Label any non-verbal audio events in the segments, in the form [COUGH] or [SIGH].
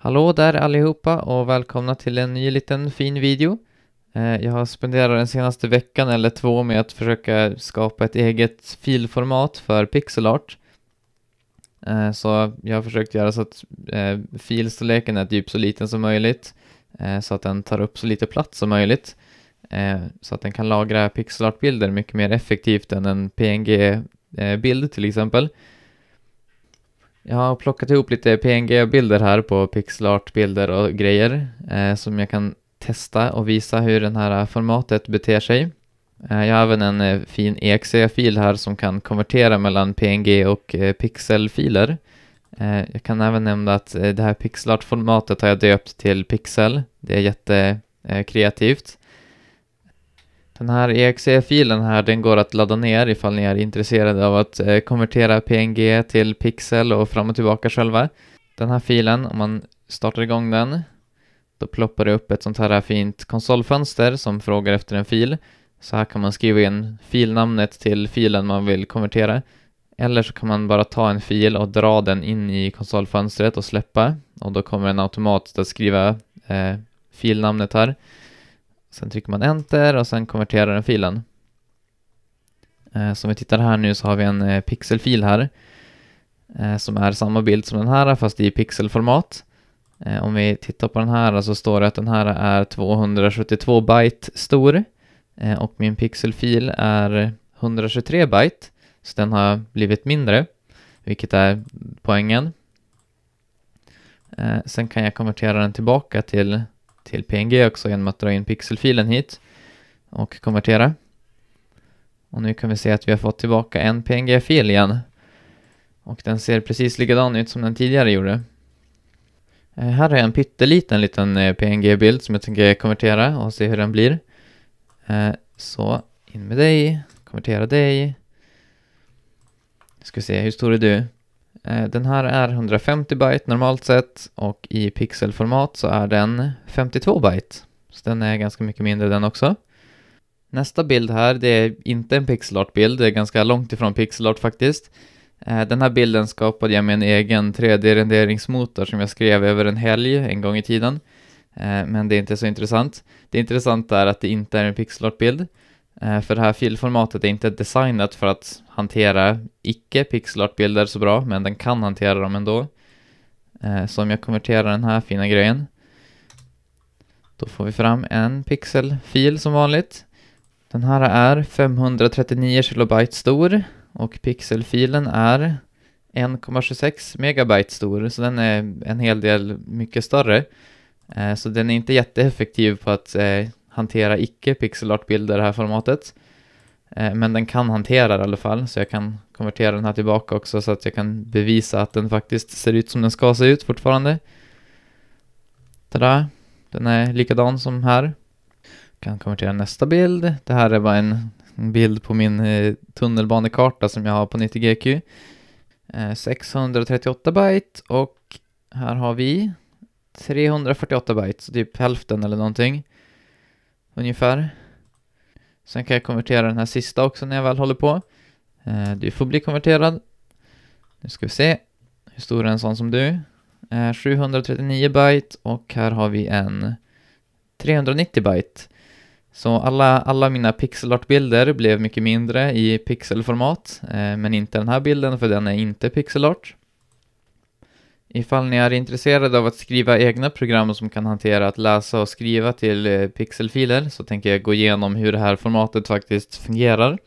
Hallå där allihopa och välkomna till en ny liten fin video. Eh, jag har spenderat den senaste veckan eller två med att försöka skapa ett eget filformat för pixelart. Eh, så jag har försökt göra så att eh, filstorleken är typ så liten som möjligt så att den tar upp så lite plats som möjligt så att den kan lagra pixelartbilder mycket mer effektivt än en PNG-bild till exempel. Jag har plockat ihop lite PNG-bilder här på pixelart-bilder och grejer eh, som jag kan testa och visa hur det här formatet beter sig. Eh, jag har även en eh, fin exe-fil här som kan konvertera mellan PNG och eh, pixelfiler. jag kan även nämna att det här pixelart-formatet har jag döpt till pixel. Det är jättekreativt. Den här exe-filen här, den går att ladda ner ifall ni är intresserade av att eh, konvertera PNG till pixel och fram och tillbaka själva. Den här filen, om man startar igång den, då ploppar det upp ett sånt här fint konsolfönster som frågar efter en fil. Så här kan man skriva in filnamnet till filen man vill konvertera. Eller så kan man bara ta en fil och dra den in i konsolfönstret och släppa och då kommer den automatiskt att skriva eh, filnamnet här. Sen trycker man enter och sen konverterar den filen. Eh, som vi tittar här nu så har vi en eh, pixelfil här eh, som är samma bild som den här fast i pixelformat. Om vi tittar på den här så står det att den här är 272 byte stor och min pixelfil är 123 byte så den har blivit mindre vilket är poängen. Sen kan jag konvertera den tillbaka till till PNG också genom att dra in pixelfilen hit och konvertera. Och nu kan vi se att vi har fått tillbaka en PNG-fil igen. Och den ser precis likadan ut som den tidigare gjorde. Eh, här har jag en pytteliten liten eh, PNG-bild som jag tänker konvertera och se hur den blir. Eh, så, in med dig, konvertera dig. Nu ska vi se, hur stor är du? Eh, den här är 150 byte normalt sett och i pixelformat så är den 52 byte. Så den är ganska mycket mindre den också. Nästa bild här, det är inte en pixelart-bild, det är ganska långt ifrån pixelart faktiskt. Eh, den här bilden skapade jag med en egen 3D-renderingsmotor som jag skrev över en helg en gång i tiden. Eh, men det är inte så intressant. Det intressanta är att det inte är en pixelart-bild. Eh, för det här filformatet är inte designat för att hantera icke pixelartbilder så bra, men den kan hantera dem ändå. Eh, så om jag konverterar den här fina grejen, då får vi fram en pixelfil som vanligt. Den här är 539 KB stor och pixelfilen är 1,26 MB stor, så den är en hel del mycket större. Eh, så den är inte jätteeffektiv på att hantera icke pixelartbilder i det här formatet. Eh, men den kan hantera det i alla fall, så jag kan konvertera den här tillbaka också så att jag kan bevisa att den faktiskt ser ut som den ska se ut fortfarande. Tada! Den är likadan som här. Kan konvertera nästa bild. Det här är bara en bild på min eh, tunnelbanekarta som jag har på 90GQ. 638 eh, byte och här har vi 348 byte, så typ hälften eller någonting ungefär. Sen kan jag konvertera den här sista också när jag väl håller på. Eh, du får bli konverterad. Nu ska vi se. Hur stor är en sån som du? 739 byte och här har vi en 390 byte. Så alla, alla mina pixelartbilder blev mycket mindre i pixelformat, eh, men inte den här bilden för den är inte pixelart. Ifall ni är intresserade av att skriva egna program som kan hantera att läsa och skriva till eh, pixelfiler så tänker jag gå igenom hur det här formatet faktiskt fungerar.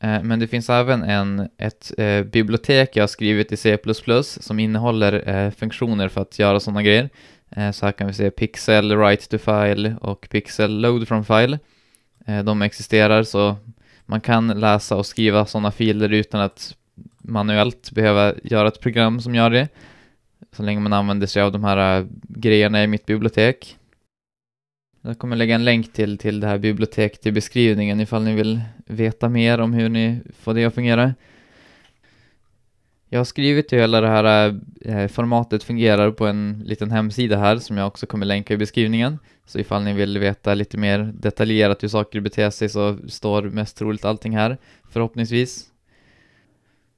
Eh, men det finns även en, ett eh, bibliotek jag har skrivit i C++ som innehåller funktioner för att göra sådana grejer. Så här kan vi se pixel write to file och pixel load from file. De existerar så man kan läsa och skriva sådana filer utan att manuellt behöva göra ett program som gör det. Så länge man använder sig av de här äh, grejerna i mitt bibliotek. Jag kommer lägga en länk till, till det här biblioteket i beskrivningen ifall ni vill veta mer om hur ni får det att fungera. Jag har skrivit hur hela äh, det här formatet fungerar på en liten hemsida här som jag också kommer länka i beskrivningen. Så ifall ni vill veta lite mer detaljerat hur saker beter sig så står mest troligt allting här, förhoppningsvis.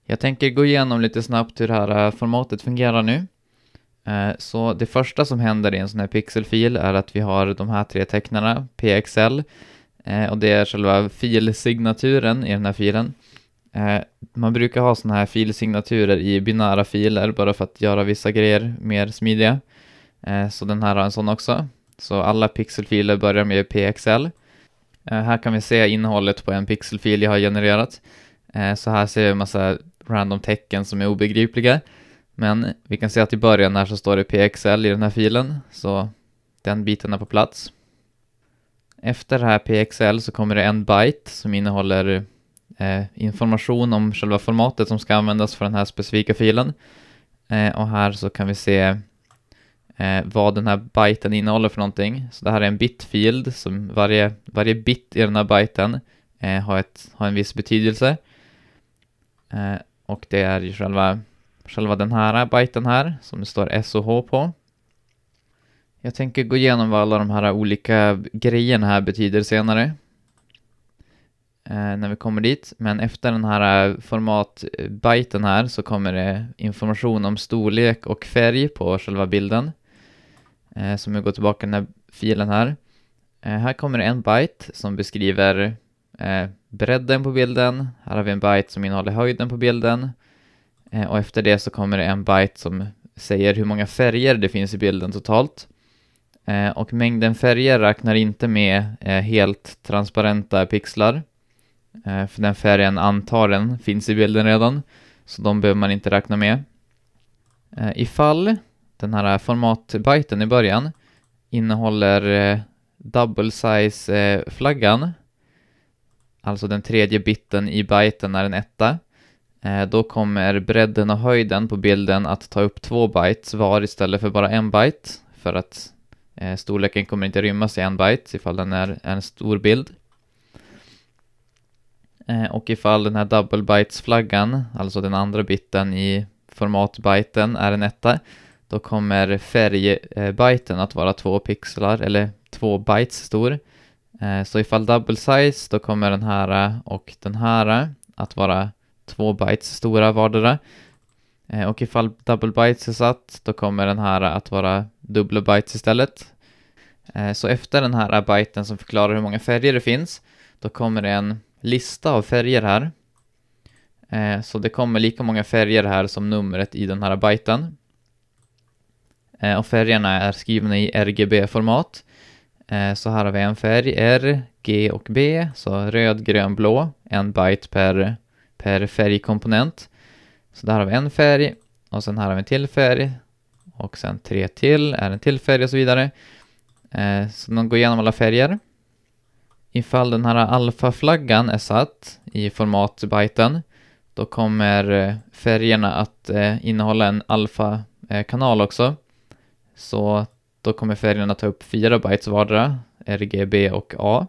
Jag tänker gå igenom lite snabbt hur det här äh, formatet fungerar nu. Eh, så det första som händer i en sån här pixelfil är att vi har de här tre tecknarna, PXL, eh, och det är själva filsignaturen i den här filen. Eh, man brukar ha såna här filsignaturer i binära filer bara för att göra vissa grejer mer smidiga. Så den här har en sådan också. Så alla pixelfiler börjar med PXL. Här kan vi se innehållet på en pixelfil jag har genererat. Så här ser vi en massa random tecken som är obegripliga. Men vi kan se att i början här så står det PXL i den här filen, så den biten är på plats. Efter det här PXL så kommer det en byte som innehåller eh, information om själva formatet som ska användas för den här specifika filen. Eh, och här så kan vi se eh, vad den här byten innehåller för någonting. Så det här är en bitfield, som varje, varje bit i den här byten eh, har, ett, har en viss betydelse. Eh, och det är ju själva själva den här byten här som det står SOH på. Jag tänker gå igenom vad alla de här olika grejerna här betyder senare eh, när vi kommer dit, men efter den här eh, formatbyten här så kommer det information om storlek och färg på själva bilden. Eh, som vi går tillbaka till den här filen här. Eh, här kommer det en byte som beskriver bredden på bilden. Här har vi en byte som innehåller höjden på bilden. Eh, och efter det så kommer det en byte som säger hur många färger det finns i bilden totalt. Eh, och mängden färger räknar inte med eh, helt transparenta pixlar. för den färgen antar den finns i bilden redan, så de behöver man inte räkna med. ifall den här formatbyten i början innehåller double size-flaggan, alltså den tredje biten i byten är en etta, Eh, då kommer bredden och höjden på bilden att ta upp två bytes var istället för bara en byte för att eh, storleken kommer inte rymmas i en byte ifall den är en stor bild. Eh, och ifall den här double bytes-flaggan, alltså den andra biten i formatbyten, är en etta, då kommer färgbyten att vara två pixlar, eller två bytes stor. Så ifall double size, då kommer den här och den här att vara två bytes stora vardera. Eh, och ifall double bytes är satt, då kommer den här att vara dubbla bytes istället. Eh, så efter den här byten som förklarar hur många färger det finns, då kommer det en lista av färger här. Eh, så det kommer lika många färger här som numret i den här byten. Och färgerna är skrivna i RGB-format. Så här har vi en färg, R, G och B, så röd, grön, blå, en byte per per färgkomponent. Så där har vi en färg och sen här har vi en till färg och sen tre till, är en till färg och så vidare. Eh, så man går igenom alla färger. Ifall den här alfaflaggan är satt i formatbyten då kommer eh, färgerna att eh, innehålla en alfa-kanal eh, också. Så då kommer färgerna ta upp fyra bytes vardera, RGB och A.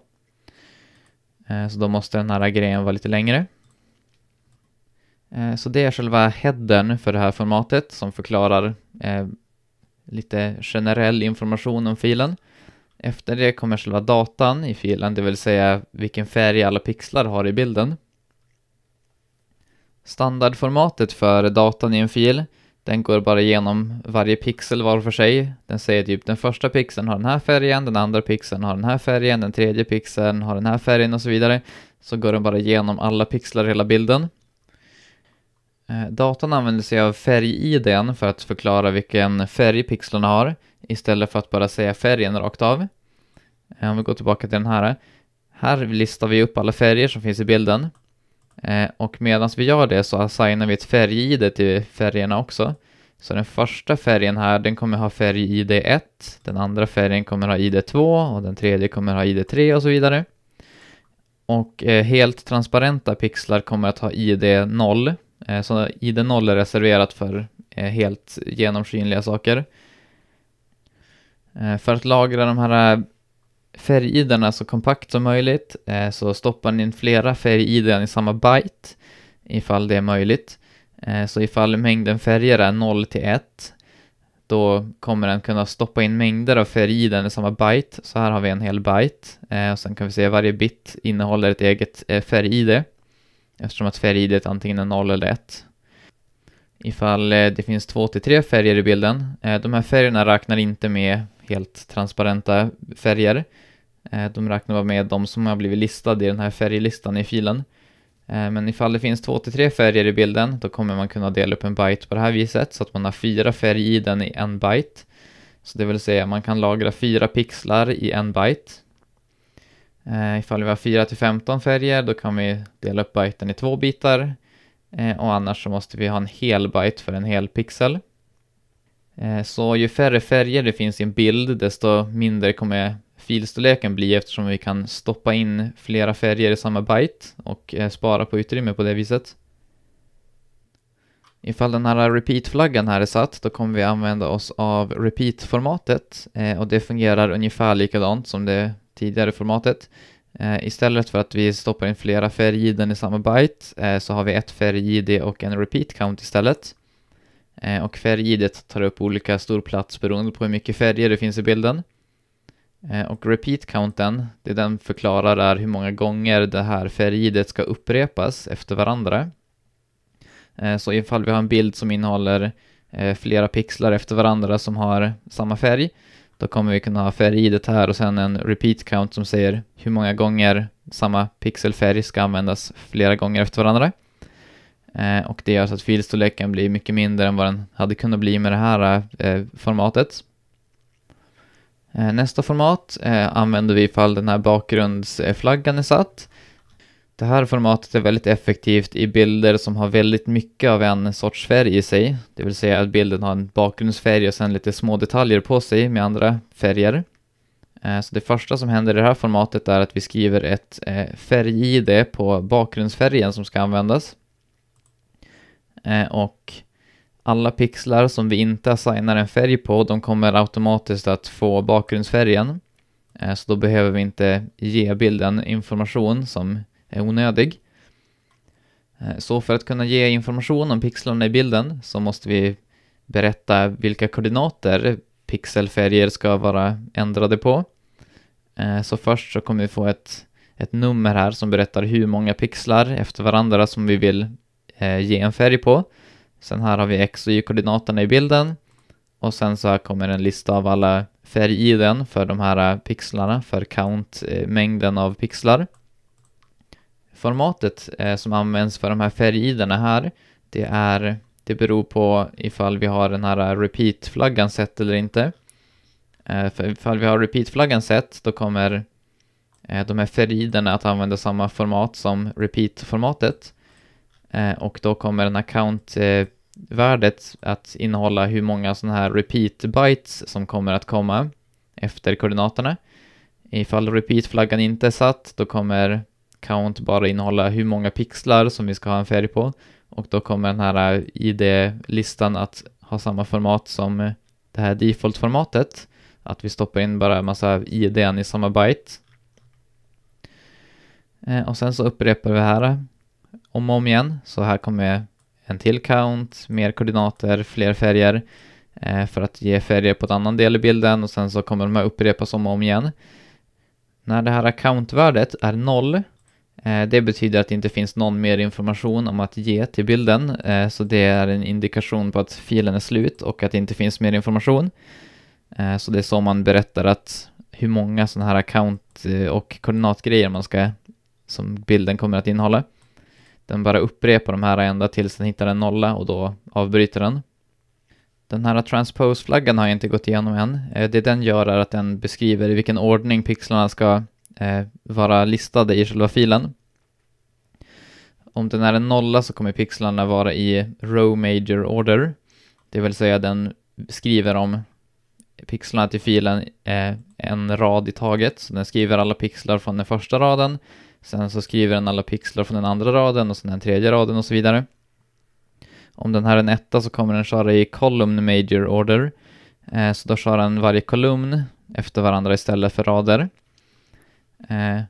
Eh, så då måste den här grejen vara lite längre. Eh, så det är själva headern för det här formatet som förklarar eh, lite generell information om filen. Efter det kommer själva datan i filen, det vill säga vilken färg alla pixlar har i bilden. Standardformatet för datan i en fil, den går bara igenom varje pixel var för sig. Den säger typ den första pixeln har den här färgen, den andra pixeln har den här färgen, den tredje pixeln har den här färgen och så vidare. Så går den bara igenom alla pixlar i hela bilden. Eh, datan använder sig av färg-IDn för att förklara vilken färg pixlarna har istället för att bara säga färgen rakt av. Eh, om vi går tillbaka till den här. Här listar vi upp alla färger som finns i bilden. Eh, och medan vi gör det så assignar vi ett färg-ID till färgerna också. Så den första färgen här, den kommer ha färg ID 1, den andra färgen kommer ha ID 2 och den tredje kommer ha ID 3 och så vidare. Och helt transparenta pixlar kommer att ha ID 0 Eh, så ID0 är reserverat för eh, helt genomskinliga saker. Eh, för att lagra de här färgiderna så kompakt som möjligt så stoppar ni in flera färgiden i samma byte ifall det är möjligt. Så ifall mängden färger är 0 till 1 då kommer den kunna stoppa in mängder av färgiden i samma byte. Så här har vi en hel byte och sen kan vi se varje bit innehåller ett eget färgid eftersom att färgidet antingen är 0 eller 1. Ifall eh, det finns 2 till 3 färger i bilden, eh, de här färgerna räknar inte med helt transparenta färger. Eh, de räknar bara med de som har blivit listade i den här färglistan i filen. Men ifall det finns 2 till 3 färger i bilden, då kommer man kunna dela upp en byte på det här viset så att man har fyra färger i den i en byte. Så det vill säga man kan lagra fyra pixlar i en byte Eh, ifall vi har 4 till 15 färger då kan vi dela upp byten i två bitar eh, och annars så måste vi ha en hel byte för en hel pixel. Eh, så ju färre färger det finns i en bild desto mindre kommer filstorleken bli eftersom vi kan stoppa in flera färger i samma byte och eh, spara på utrymme på det viset. Ifall den här repeat-flaggan här är satt, då kommer vi använda oss av repeat-formatet eh, och det fungerar ungefär likadant som det tidigare formatet. Eh, istället för att vi stoppar in flera färgiden i samma byte eh, så har vi ett färg-id och en repeat count istället. Eh, och färg-idet tar upp olika stor plats beroende på hur mycket färger det finns i bilden. Och repeat counten, det den förklarar är hur många gånger det här färg-idet ska upprepas efter varandra. Så ifall vi har en bild som innehåller flera pixlar efter varandra som har samma färg då kommer vi kunna ha färgIDet här och sen en repeat count som säger hur många gånger samma pixelfärg ska användas flera gånger efter varandra. Eh, och det gör så att filstorleken blir mycket mindre än vad den hade kunnat bli med det här eh, formatet. Eh, nästa format eh, använder vi ifall den här bakgrundsflaggan är satt. Det här formatet är väldigt effektivt i bilder som har väldigt mycket av en sorts färg i sig, det vill säga att bilden har en bakgrundsfärg och sen lite små detaljer på sig med andra färger. Eh, så det första som händer i det här formatet är att vi skriver ett eh, färg-id på bakgrundsfärgen som ska användas. Eh, och alla pixlar som vi inte assignar en färg på, de kommer automatiskt att få bakgrundsfärgen. Så då behöver vi inte ge bilden information som är onödig. Eh, så för att kunna ge information om pixlarna i bilden så måste vi berätta vilka koordinater pixelfärger ska vara ändrade på. Eh, så först så kommer vi få ett, ett nummer här som berättar hur många pixlar efter varandra som vi vill eh, ge en färg på. Sen här har vi x och y-koordinaterna i bilden och sen så här kommer en lista av alla färg i den för de här pixlarna, för count, mängden av pixlar. Formatet eh, som används för de här färgiderna här, det, är, det beror på ifall vi har den här repeat-flaggan sett eller inte. Eh, för ifall vi har repeat-flaggan sett, då kommer eh, de här färgiderna att använda samma format som repeat-formatet. Eh, och då kommer den här värdet att innehålla hur många sådana här repeat-bytes som kommer att komma efter koordinaterna. Ifall repeat-flaggan inte är satt, då kommer count bara innehålla hur många pixlar som vi ska ha en färg på och då kommer den här eh, id-listan att ha samma format som eh, det här default-formatet att vi stoppar in bara en massa ID i samma byte eh, och sen så upprepar vi här om och om igen så här kommer en till count, mer koordinater, fler färger för att ge färger på en annan del i bilden och sen så kommer de här upprepas om och om igen. När det här account-värdet är 0 Eh, det betyder att det inte finns någon mer information om att ge till bilden, eh, så det är en indikation på att filen är slut och att det inte finns mer information. Eh, så det är så man berättar att hur många sådana här account och koordinatgrejer man ska, som bilden kommer att innehålla. Den bara upprepar de här ända tills den hittar en nolla och då avbryter den. Den här transpose-flaggan har jag inte gått igenom än. Det den gör är att den beskriver i vilken ordning pixlarna ska Eh, vara listade i själva filen. Om den är en nolla så kommer pixlarna vara i row major order, det vill säga den skriver om pixlarna till filen eh, en rad i taget, så den skriver alla pixlar från den första raden, sen så skriver den alla pixlar från den andra raden och sen den tredje raden och så vidare. Om den här är en etta så kommer den köra i column major order, eh, så då kör den varje kolumn efter varandra istället för rader. Eh,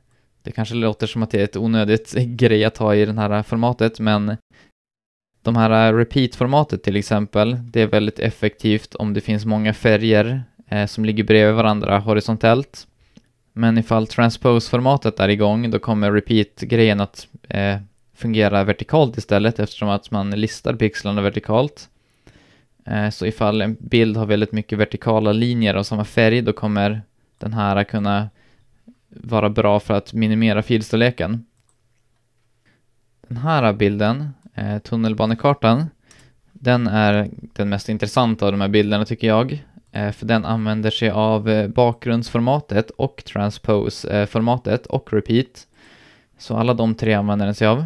det kanske låter som att det är ett onödigt [LAUGHS] grej att ha i det här formatet, men de här eh, repeat-formatet till exempel, det är väldigt effektivt om det finns många färger eh, som ligger bredvid varandra horisontellt. Men ifall transpose-formatet är igång, då kommer repeat-grejen att fungera vertikalt istället eftersom att man listar pixlarna vertikalt. så ifall en bild har väldigt mycket vertikala linjer av samma färg, då kommer den här kunna vara bra för att minimera filstorleken. Den här bilden, eh, tunnelbanekartan, den är den mest intressanta av de här bilderna tycker jag. Eh, för den använder sig av eh, bakgrundsformatet och transpose-formatet och repeat. Så alla de tre använder den sig av.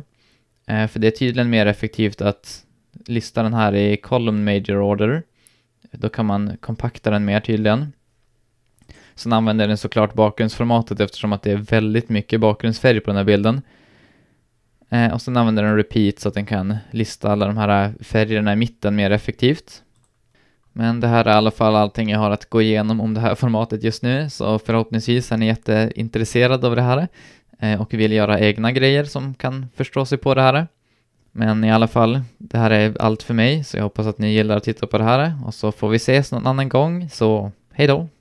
För det är tydligen mer effektivt att lista den här i column major order. Då kan man kompakta den mer tydligen. Sen använder den såklart bakgrundsformatet eftersom att det är väldigt mycket bakgrundsfärg på den här bilden. Eh, och sen använder den repeat så att den kan lista alla de här eh, färgerna i mitten mer effektivt. Men det här är i alla fall allting jag har att gå igenom om det här [LAUGHS] formatet just nu, så förhoppningsvis är ni jätteintresserade av det här eh, och vill göra egna grejer som kan förstå sig på det här. Men i alla fall, det här är allt för mig, så jag hoppas att ni gillar att titta på det här och så får vi ses någon annan gång, så hej då!